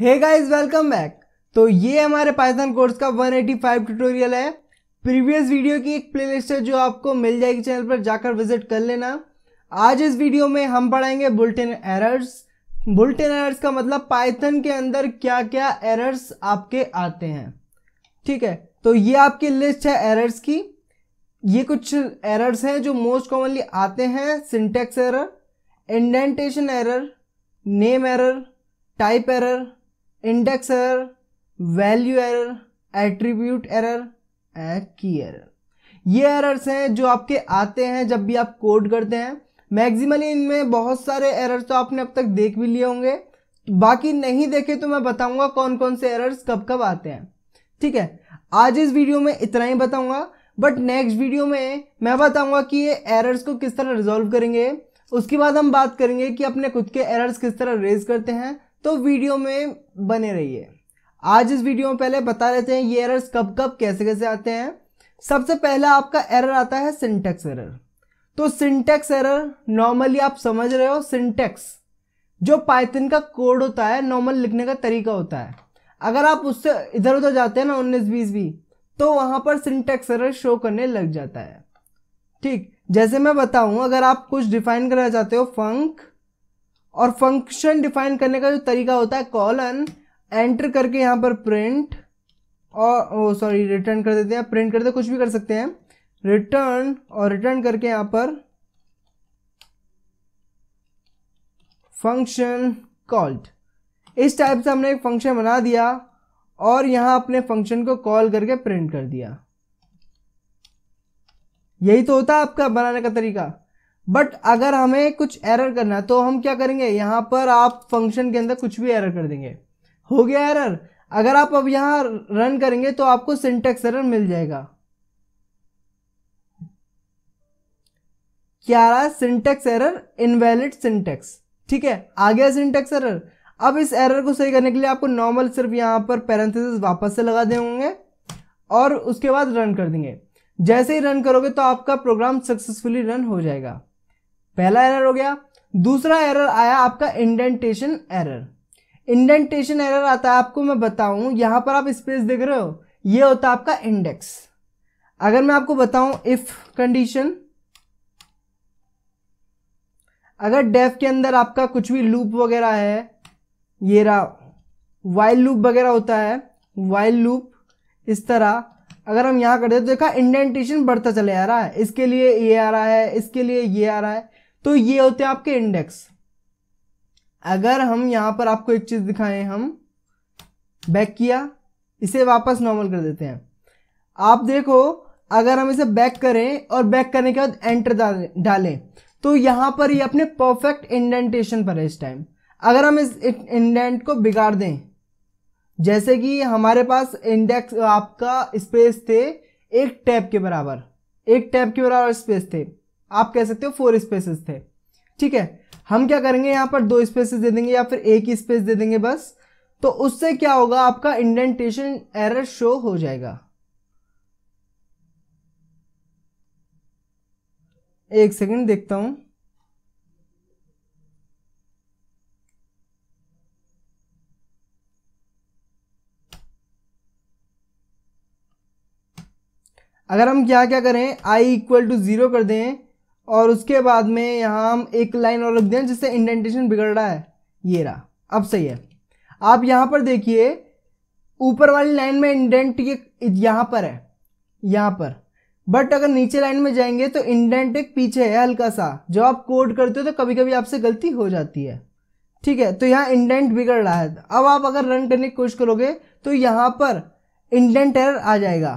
hey guys welcome back तो ये हमारे पाइथन कोर्स का 185 ट्यूटोरियल है प्रीवियस वीडियो की एक प्लेलिस्ट है जो आपको मिल जाएगी चैनल पर जाकर विजिट कर लेना आज इस वीडियो में हम पढ़ाएंगे बुलेटिन एरर्स बुलेटिन एरर्स का मतलब पाइथन के अंदर क्या क्या एरर्स आपके आते हैं ठीक है तो ये आपकी लिस्ट है एरर्स की ये कुछ एरर्स हैं जो मोस्ट कॉमनली आते हैं syntax error indentation error name error type error index error value error attribute error and key error ये एरर्स हैं जो आपके आते हैं जब भी आप कोड करते हैं मैक्सिमली इनमें बहुत सारे एरर्स तो आपने अब तक देख भी लिए होंगे बाकी नहीं देखे तो मैं बताऊंगा कौन कौन से एरर्स कब कब आते हैं ठीक है आज इस वीडियो में इतना ही बताऊंगा बट नेक्स्ट वीडियो में मैं बताऊंगा कि ये एरर्स को किस तरह रिजोल्व करेंगे उसके बाद हम बात करेंगे कि अपने खुद के एरर्स किस तरह रेज करते हैं तो वीडियो में बने रहिए आज इस वीडियो में पहले बता देते हैं ये एरर्स कब कब कैसे कैसे आते हैं सबसे पहला आपका एरर आता है सिंटेक्स एरर तो सिंटेक्स एरर नॉर्मली आप समझ रहे हो सिंटेक्स जो पाइथन का कोड होता है नॉर्मल लिखने का तरीका होता है अगर आप उससे इधर उधर जाते हैं ना उन्नीस बीस भी तो वहाँ पर सिंटेक्स एरर शो करने लग जाता है ठीक जैसे मैं बताऊँ अगर आप कुछ डिफाइन करना चाहते हो फंक और फंक्शन डिफाइन करने का जो तरीका होता है कॉलन एंटर करके यहाँ पर प्रिंट और सॉरी रिटर्न कर देते हैं प्रिंट करते कुछ भी कर सकते हैं रिटर्न और रिटर्न करके यहाँ पर फंक्शन कॉल्ड इस टाइप से हमने एक फंक्शन बना दिया और यहाँ अपने फंक्शन को कॉल करके प्रिंट कर दिया यही तो होता है आपका बनाने का तरीका बट अगर हमें कुछ एरर करना है तो हम क्या करेंगे यहाँ पर आप फंक्शन के अंदर कुछ भी एरर कर देंगे हो गया एरर अगर आप अब यहाँ रन करेंगे तो आपको सिंटेक्स एरर मिल जाएगा क्या आ रहा है सिंटेक्स एरर इनवैलिड सिंटेक्स ठीक है आ गया सिंटेक्स एरर अब इस एरर को सही करने के लिए आपको नॉर्मल सिर्फ यहाँ पर पैरेंथेसिस वापस से लगा देंगे और उसके बाद रन कर देंगे जैसे ही रन करोगे तो आपका प्रोग्राम सक्सेसफुली रन हो जाएगा पहला एरर हो गया दूसरा एरर आया आपका इंडेंटेशन एरर इंडेंटेशन एरर आता है आपको मैं बताऊं यहां पर आप स्पेस देख रहे हो ये होता है आपका इंडेक्स अगर मैं आपको बताऊं इफ कंडीशन अगर डेफ के अंदर आपका कुछ भी लूप वगैरह है ये रहा वाइल लूप वगैरह होता है वाइल लूप इस तरह अगर हम कर करते तो देखा इंडेंटेशन बढ़ता चले आ रहा है इसके लिए ये आ रहा है इसके लिए ये आ रहा है तो ये होते हैं आपके इंडेक्स अगर हम यहां पर आपको एक चीज़ दिखाएं हम बैक किया इसे वापस नॉर्मल कर देते हैं आप देखो अगर हम इसे बैक करें और बैक करने के बाद एंटर डालें तो यहां पर ये अपने परफेक्ट इंडेंटेशन पर है इस टाइम अगर हम इस इंडेंट को बिगाड़ दें जैसे कि हमारे पास इंडेक्स आपका स्पेस थे एक टैब के बराबर एक टैब के बराबर स्पेस थे आप कह सकते हो फोर स्पेसेस थे ठीक है हम क्या करेंगे यहाँ पर दो स्पेसेस दे देंगे या फिर एक ही स्पेस दे देंगे बस तो उससे क्या होगा आपका इंडेंटेशन एरर शो हो जाएगा एक सेकंड देखता हूं अगर हम क्या क्या करें आई इक्वल टू जीरो कर दें और उसके बाद में यहाँ हम एक लाइन और रख दें जिससे इंडेंटेशन बिगड़ रहा है ये रहा अब सही है आप यहाँ पर देखिए ऊपर वाली लाइन में इंडेंट ये यहाँ पर है यहाँ पर बट अगर नीचे लाइन में जाएंगे तो इंडेंट एक पीछे है हल्का सा जो आप कोड करते हो तो कभी कभी आपसे गलती हो जाती है ठीक है तो यहाँ इंडेंट बिगड़ रहा है अब आप अगर रन करने की कोशिश करोगे तो यहाँ पर इंडेंट एरर आ जाएगा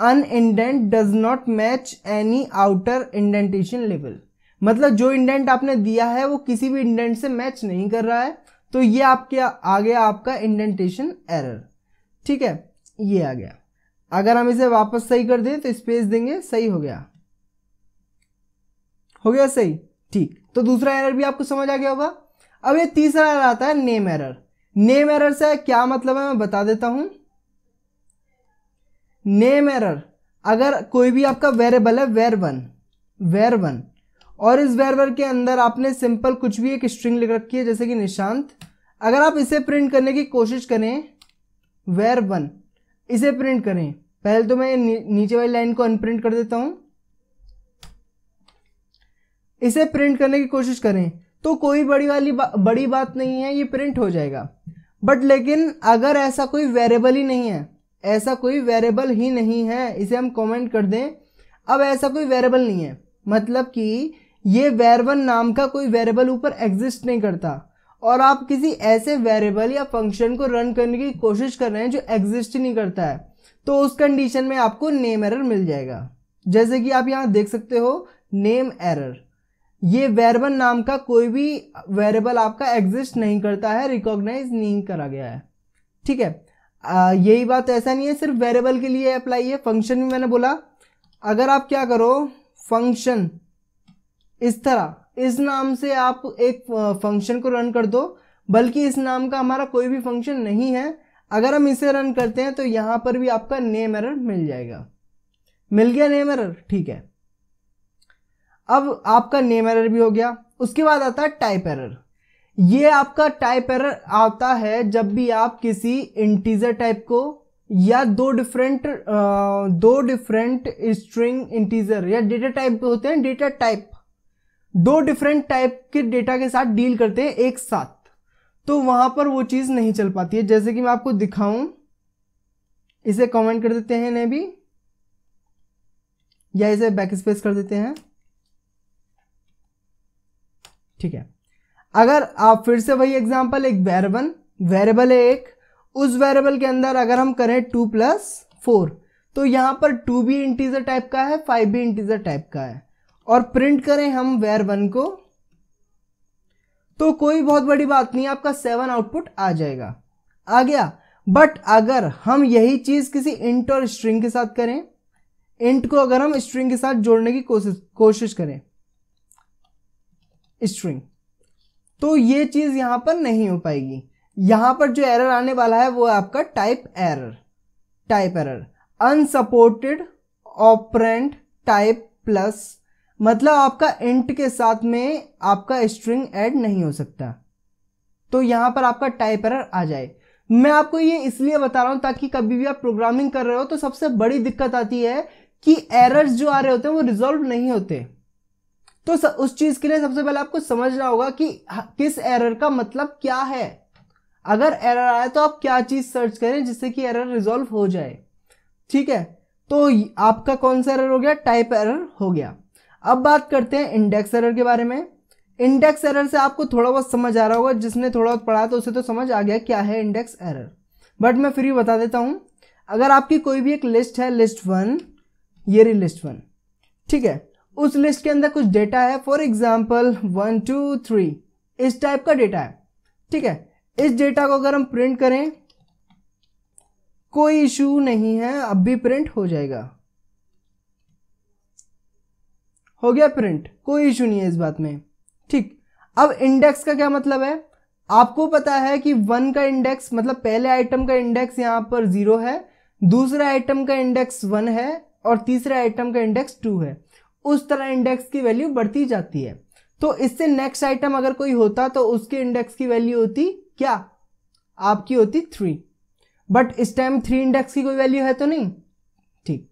unindent does not match any outer indentation level मतलब जो इंडेंट आपने दिया है वो किसी भी इंडेंट से मैच नहीं कर रहा है तो ये आपके आ गया आपका इंडेंटेशन एरर ठीक है ये आ गया अगर हम इसे वापस सही कर दें तो स्पेस देंगे सही हो गया हो गया सही ठीक तो दूसरा एरर भी आपको समझ आ गया होगा अब ये तीसरा एरर आता है नेम एरर नेम एरर से क्या मतलब है मैं बता देता हूं नेम एरर अगर कोई भी आपका वेरेबल है वेर वन वेर वन और इस वेरवर के अंदर आपने सिंपल कुछ भी एक स्ट्रिंग लिख रखी है जैसे कि निशांत अगर आप इसे प्रिंट करने की कोशिश करें वेर वन इसे प्रिंट करें पहले तो मैं नी, नीचे वाली लाइन को अनप्रिंट कर देता हूं इसे प्रिंट करने की कोशिश करें तो कोई बड़ी वाली बा, बड़ी बात नहीं है ये प्रिंट हो जाएगा बट लेकिन अगर ऐसा कोई वेरिएबल ही नहीं है ऐसा कोई वेरिएबल ही नहीं है इसे हम कमेंट कर दें अब ऐसा कोई वेरिएबल नहीं है मतलब कि ये वेरवन नाम का कोई वेरिएबल ऊपर एग्जिस्ट नहीं करता और आप किसी ऐसे वेरिएबल या फंक्शन को रन करने की कोशिश कर रहे हैं जो एग्जिस्ट नहीं करता है तो उस कंडीशन में आपको नेम एरर मिल जाएगा जैसे कि आप यहाँ देख सकते हो नेम एरर ये वेरबन नाम का कोई भी वेरिएबल आपका एग्जिस्ट नहीं करता है रिकॉग्नाइज नहीं करा गया है ठीक है यही बात ऐसा नहीं है सिर्फ वेरिएबल के लिए अप्लाई है फंक्शन में मैंने बोला अगर आप क्या करो फंक्शन इस तरह इस नाम से आप एक फंक्शन को रन कर दो बल्कि इस नाम का हमारा कोई भी फंक्शन नहीं है अगर हम इसे रन करते हैं तो यहाँ पर भी आपका नेम एरर मिल जाएगा मिल गया नेम एरर ठीक है अब आपका नेम एरर भी हो गया उसके बाद आता है टाइप एरर ये आपका टाइप एरर आता है जब भी आप किसी इंटीजर टाइप को या दो डिफरेंट दो डिफरेंट स्ट्रिंग इंटीजर या डेटा टाइप होते हैं डेटा टाइप दो डिफरेंट टाइप के डेटा के साथ डील करते हैं एक साथ तो वहां पर वो चीज नहीं चल पाती है जैसे कि मैं आपको दिखाऊं इसे कमेंट कर देते हैं इन्हें भी या इसे बैक स्पेस कर देते हैं ठीक है अगर आप फिर से वही एग्जाम्पल एक वेरेबल वेरेबल है एक उस वेरेबल के अंदर अगर हम करें टू प्लस फोर तो यहाँ पर टू भी इंटीजर टाइप का है फाइव भी इंटीजर टाइप का है और प्रिंट करें हम वेर वन को तो कोई बहुत बड़ी बात नहीं आपका सेवन आउटपुट आ जाएगा आ गया बट अगर हम यही चीज किसी इंट और स्ट्रिंग के साथ करें इंट को अगर हम स्ट्रिंग के साथ जोड़ने की कोशिश कोशिश करें स्ट्रिंग तो ये चीज़ यहां पर नहीं हो पाएगी यहां पर जो एरर आने वाला है वो है आपका type error type error unsupported operand type plus मतलब आपका इंट के साथ में आपका स्ट्रिंग ऐड नहीं हो सकता तो यहां पर आपका टाइप एरर आ जाए मैं आपको ये इसलिए बता रहा हूं ताकि कभी भी आप प्रोग्रामिंग कर रहे हो तो सबसे बड़ी दिक्कत आती है कि एरर्स जो आ रहे होते हैं वो रिजोल्व नहीं होते तो स, उस चीज के लिए सबसे पहले आपको समझना होगा कि किस एरर का मतलब क्या है अगर एरर आया तो आप क्या चीज सर्च करें जिससे कि एरर रिजोल्व हो जाए ठीक है तो आपका कौन सा एरर हो गया टाइप एरर हो गया अब बात करते हैं इंडेक्स एरर के बारे में इंडेक्स एरर से आपको थोड़ा बहुत समझ आ रहा होगा जिसने थोड़ा बहुत पढ़ा तो उसे तो समझ आ गया क्या है इंडेक्स एरर बट मैं फिर भी बता देता हूं अगर आपकी कोई भी एक लिस्ट है लिस्ट वन ये रही लिस्ट वन ठीक है उस लिस्ट के अंदर कुछ डेटा है for example one two three इस टाइप का डेटा है ठीक है इस डेटा को अगर हम प्रिंट करें कोई इशू नहीं है अब भी प्रिंट हो जाएगा हो गया प्रिंट कोई इशू नहीं है इस बात में ठीक अब इंडेक्स का क्या मतलब है आपको पता है कि वन का इंडेक्स मतलब पहले आइटम का इंडेक्स यहां पर जीरो है दूसरा आइटम का इंडेक्स वन है और तीसरा आइटम का इंडेक्स टू है उस तरह इंडेक्स की वैल्यू बढ़ती जाती है तो इससे नेक्स्ट आइटम अगर कोई होता तो उसके इंडेक्स की वैल्यू होती क्या आपकी होती थ्री बट इस टाइम थ्री इंडेक्स की कोई वैल्यू है तो नहीं ठीक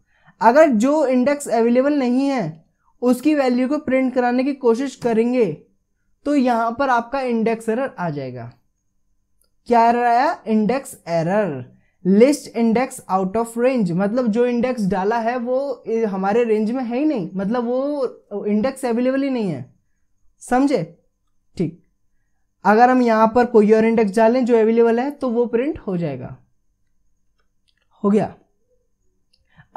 अगर जो इंडेक्स अवेलेबल नहीं है उसकी वैल्यू को प्रिंट कराने की कोशिश करेंगे तो यहां पर आपका इंडेक्स एरर आ जाएगा क्या एरर आया index error list index out of range मतलब जो इंडेक्स डाला है वो हमारे रेंज में है ही नहीं मतलब वो इंडेक्स अवेलेबल ही नहीं है समझे ठीक अगर हम यहां पर कोई और इंडेक्स डालें जो अवेलेबल है तो वो प्रिंट हो जाएगा हो गया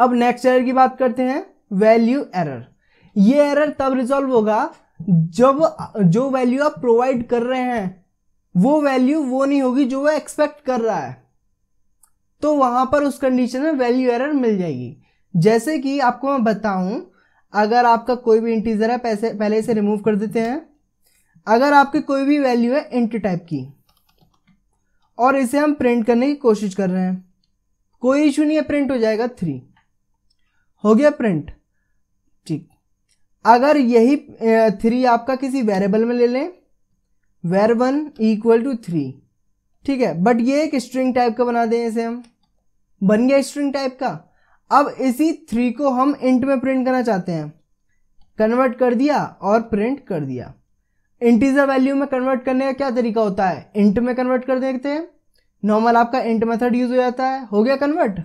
अब नेक्स्ट एरर की बात करते हैं वैल्यू एरर ये एरर तब रिजॉल्व होगा जब जो वैल्यू आप प्रोवाइड कर रहे हैं वो वैल्यू वो नहीं होगी जो वह एक्सपेक्ट कर रहा है तो वहाँ पर उस कंडीशन में वैल्यू एरर मिल जाएगी जैसे कि आपको मैं बताऊँ अगर आपका कोई भी इंटीजर है पैसे पहले इसे रिमूव कर देते हैं अगर आपके कोई भी वैल्यू है इंट टाइप की और इसे हम प्रिंट करने की कोशिश कर रहे हैं कोई इशू नहीं है प्रिंट हो जाएगा थ्री हो गया प्रिंट ठीक अगर यही थ्री आपका किसी वेरिएबल में ले लें var one equal to three ठीक है बट ये एक स्ट्रिंग टाइप का बना दें इसे हम बन गया स्ट्रिंग टाइप का अब इसी थ्री को हम इंट में प्रिंट करना चाहते हैं कन्वर्ट कर दिया और प्रिंट कर दिया इंटीजर वैल्यू में कन्वर्ट करने का क्या तरीका होता है इंट में कन्वर्ट कर देते हैं नॉर्मल आपका इंट मेथड यूज हो जाता है हो गया कन्वर्ट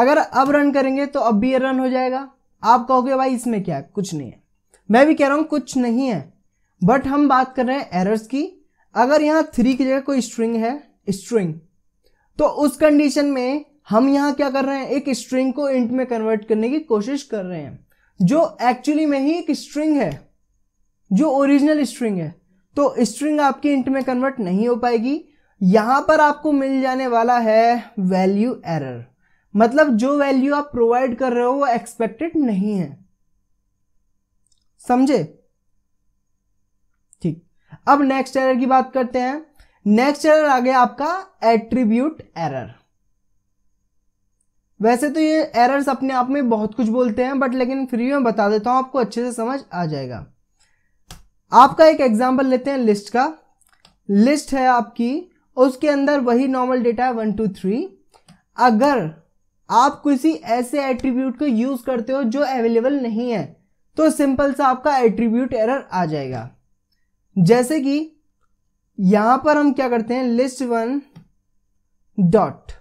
अगर अब रन करेंगे तो अब भी ये रन हो जाएगा आप कहोगे भाई इसमें क्या है कुछ नहीं है मैं भी कह रहा हूँ कुछ नहीं है बट हम बात कर रहे हैं एरर्स की अगर यहाँ थ्री की जगह कोई स्ट्रिंग है स्ट्रिंग तो उस कंडीशन में हम यहाँ क्या कर रहे हैं एक स्ट्रिंग को इंट में कन्वर्ट करने की कोशिश कर रहे हैं जो एक्चुअली में ही एक स्ट्रिंग है जो ओरिजिनल स्ट्रिंग है तो स्ट्रिंग आपकी इंट में कन्वर्ट नहीं हो पाएगी यहाँ पर आपको मिल जाने वाला है वैल्यू एरर मतलब जो वैल्यू आप प्रोवाइड कर रहे हो वो एक्सपेक्टेड नहीं है समझे ठीक अब नेक्स्ट एरर की बात करते हैं नेक्स्ट एरर आ गया आपका एट्रीब्यूट एरर वैसे तो ये एरर्स अपने आप में बहुत कुछ बोलते हैं बट लेकिन फिर भी मैं बता देता हूँ आपको अच्छे से समझ आ जाएगा आपका एक एग्जाम्पल लेते हैं लिस्ट का लिस्ट है आपकी उसके अंदर वही नॉर्मल डेटा है वन टू थ्री अगर आप किसी ऐसे एट्रीब्यूट को यूज करते हो जो अवेलेबल नहीं है तो सिंपल सा आपका एट्रीब्यूट एरर आ जाएगा जैसे कि यहां पर हम क्या करते हैं लिस्ट वन डॉट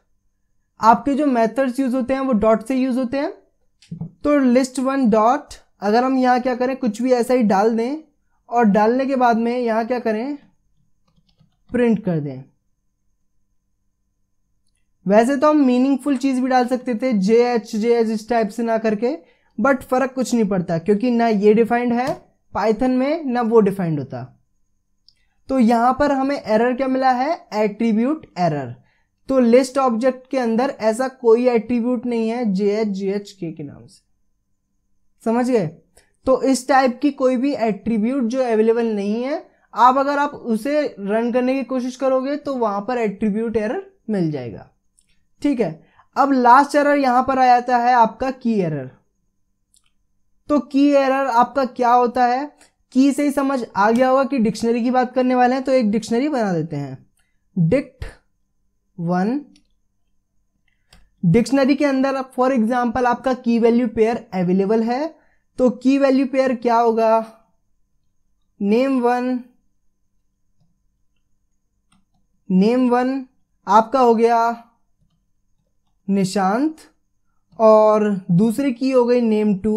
आपके जो मेथड्स यूज होते हैं वो डॉट से यूज होते हैं तो लिस्ट वन डॉट अगर हम यहाँ क्या करें कुछ भी ऐसा ही डाल दें और डालने के बाद में यहाँ क्या करें प्रिंट कर दें वैसे तो हम मीनिंगफुल चीज भी डाल सकते थे जे एच जे एच इस टाइप से ना करके बट फर्क कुछ नहीं पड़ता क्योंकि ना ये डिफाइंड है पाइथन में ना वो डिफाइंड होता तो यहां पर हमें एरर क्या मिला है एट्रीब्यूट एरर तो लिस्ट ऑब्जेक्ट के अंदर ऐसा कोई एट्रीब्यूट नहीं है जे एच जी एच के के नाम से समझ गए तो इस टाइप की कोई भी एट्रीब्यूट जो अवेलेबल नहीं है आप अगर आप उसे रन करने की कोशिश करोगे तो वहां पर एट्रीब्यूट एरर मिल जाएगा ठीक है अब लास्ट एरर यहां पर आ जाता है आपका की एरर तो की एरर आपका क्या होता है की से ही समझ आ गया होगा कि डिक्शनरी की बात करने वाले हैं तो एक डिक्शनरी बना देते हैं डिक्ट वन डिक्शनरी के अंदर फॉर एग्जाम्पल आपका की वैल्यू पेयर अवेलेबल है तो की वैल्यू पेयर क्या होगा नेम वन नेम वन आपका हो गया निशांत और दूसरी की हो गई नेम टू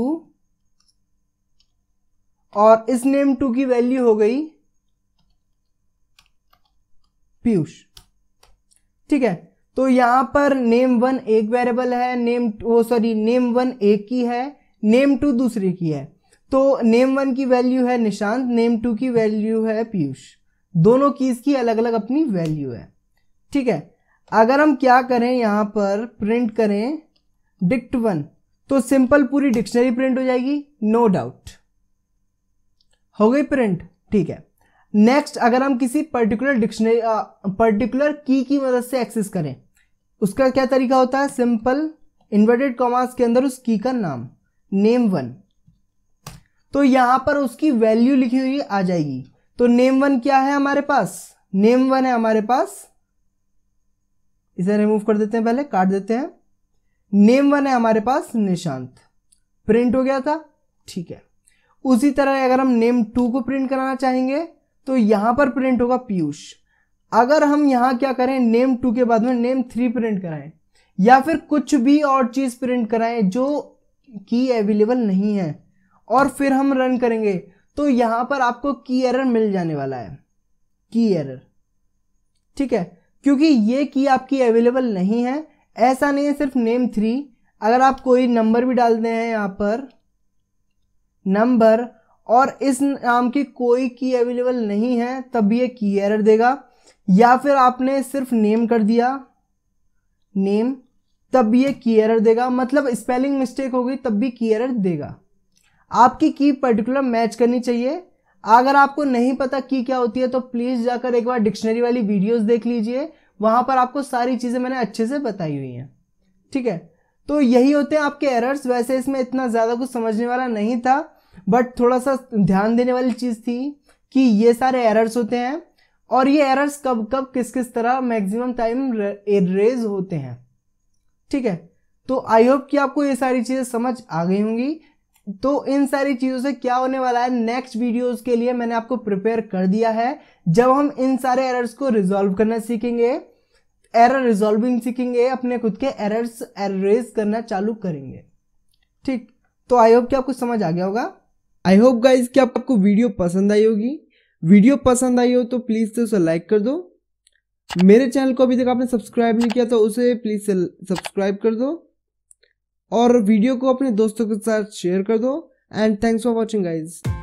और इस नेम टू की वैल्यू हो गई पीयूष ठीक है तो यहां पर नेम वन एक वेरिएबल है नेम वो सॉरी नेम वन एक की है नेम टू दूसरी की है तो नेम वन की वैल्यू है निशांत नेम टू की वैल्यू है पीयूष दोनों कीज की अलग अलग अपनी वैल्यू है ठीक है अगर हम क्या करें यहां पर प्रिंट करें डिक्ट वन तो सिंपल पूरी डिक्शनरी प्रिंट हो जाएगी नो no डाउट हो गई प्रिंट ठीक है नेक्स्ट अगर हम किसी पर्टिकुलर डिक्शनरी पर्टिकुलर की की मदद से एक्सेस करें उसका क्या तरीका होता है सिंपल इन्वर्टेड कॉमास के अंदर उस की का नाम नेम वन तो यहां पर उसकी वैल्यू लिखी हुई आ जाएगी तो नेम वन क्या है हमारे पास नेम वन है हमारे पास इसे रिमूव कर देते हैं पहले काट देते हैं नेम वन है हमारे पास निशांत प्रिंट हो गया था ठीक है उसी तरह अगर हम नेम टू को प्रिंट कराना चाहेंगे तो यहां पर प्रिंट होगा पीयूष अगर हम यहां क्या करें नेम टू के बाद में नेम थ्री प्रिंट कराएं या फिर कुछ भी और चीज प्रिंट कराएं जो की अवेलेबल नहीं है और फिर हम रन करेंगे तो यहां पर आपको की एरर मिल जाने वाला है की एरर ठीक है क्योंकि ये की आपकी अवेलेबल नहीं है ऐसा नहीं है सिर्फ नेम थ्री अगर आप कोई नंबर भी डालते हैं यहां पर नंबर और इस नाम की कोई की अवेलेबल नहीं है तब ये की एरर देगा या फिर आपने सिर्फ नेम कर दिया नेम तब ये की एरर देगा मतलब स्पेलिंग मिस्टेक होगी तब भी की एरर देगा आपकी की पर्टिकुलर मैच करनी चाहिए अगर आपको नहीं पता की क्या होती है तो प्लीज़ जाकर एक बार डिक्शनरी वाली वीडियोस देख लीजिए वहाँ पर आपको सारी चीज़ें मैंने अच्छे से बताई हुई हैं ठीक है तो यही होते हैं आपके एरर्स वैसे इसमें इतना ज़्यादा कुछ समझने वाला नहीं था बट थोड़ा सा ध्यान देने वाली चीज़ थी कि ये सारे एरर्स होते हैं और ये एरर्स कब कब किस किस तरह मैक्सिमम टाइम रेज होते हैं ठीक है तो आई होप कि आपको ये सारी चीज़ें समझ आ गई होंगी तो इन सारी चीज़ों से क्या होने वाला है नेक्स्ट वीडियोस के लिए मैंने आपको प्रिपेयर कर दिया है जब हम इन सारे एरर्स को रिजॉल्व करना सीखेंगे एरर रिजॉल्विंग सीखेंगे अपने खुद के एरर्स एरेज करना चालू करेंगे ठीक तो आई होप कि आपको समझ आ गया होगा आई होप गाइज कि आप आपको वीडियो पसंद आई होगी वीडियो पसंद आई हो तो प्लीज़ से उसे लाइक कर दो मेरे चैनल को अभी तक आपने सब्सक्राइब नहीं किया तो उसे प्लीज़ से सब्सक्राइब कर दो और वीडियो को अपने दोस्तों के साथ शेयर कर दो and thanks for watching guys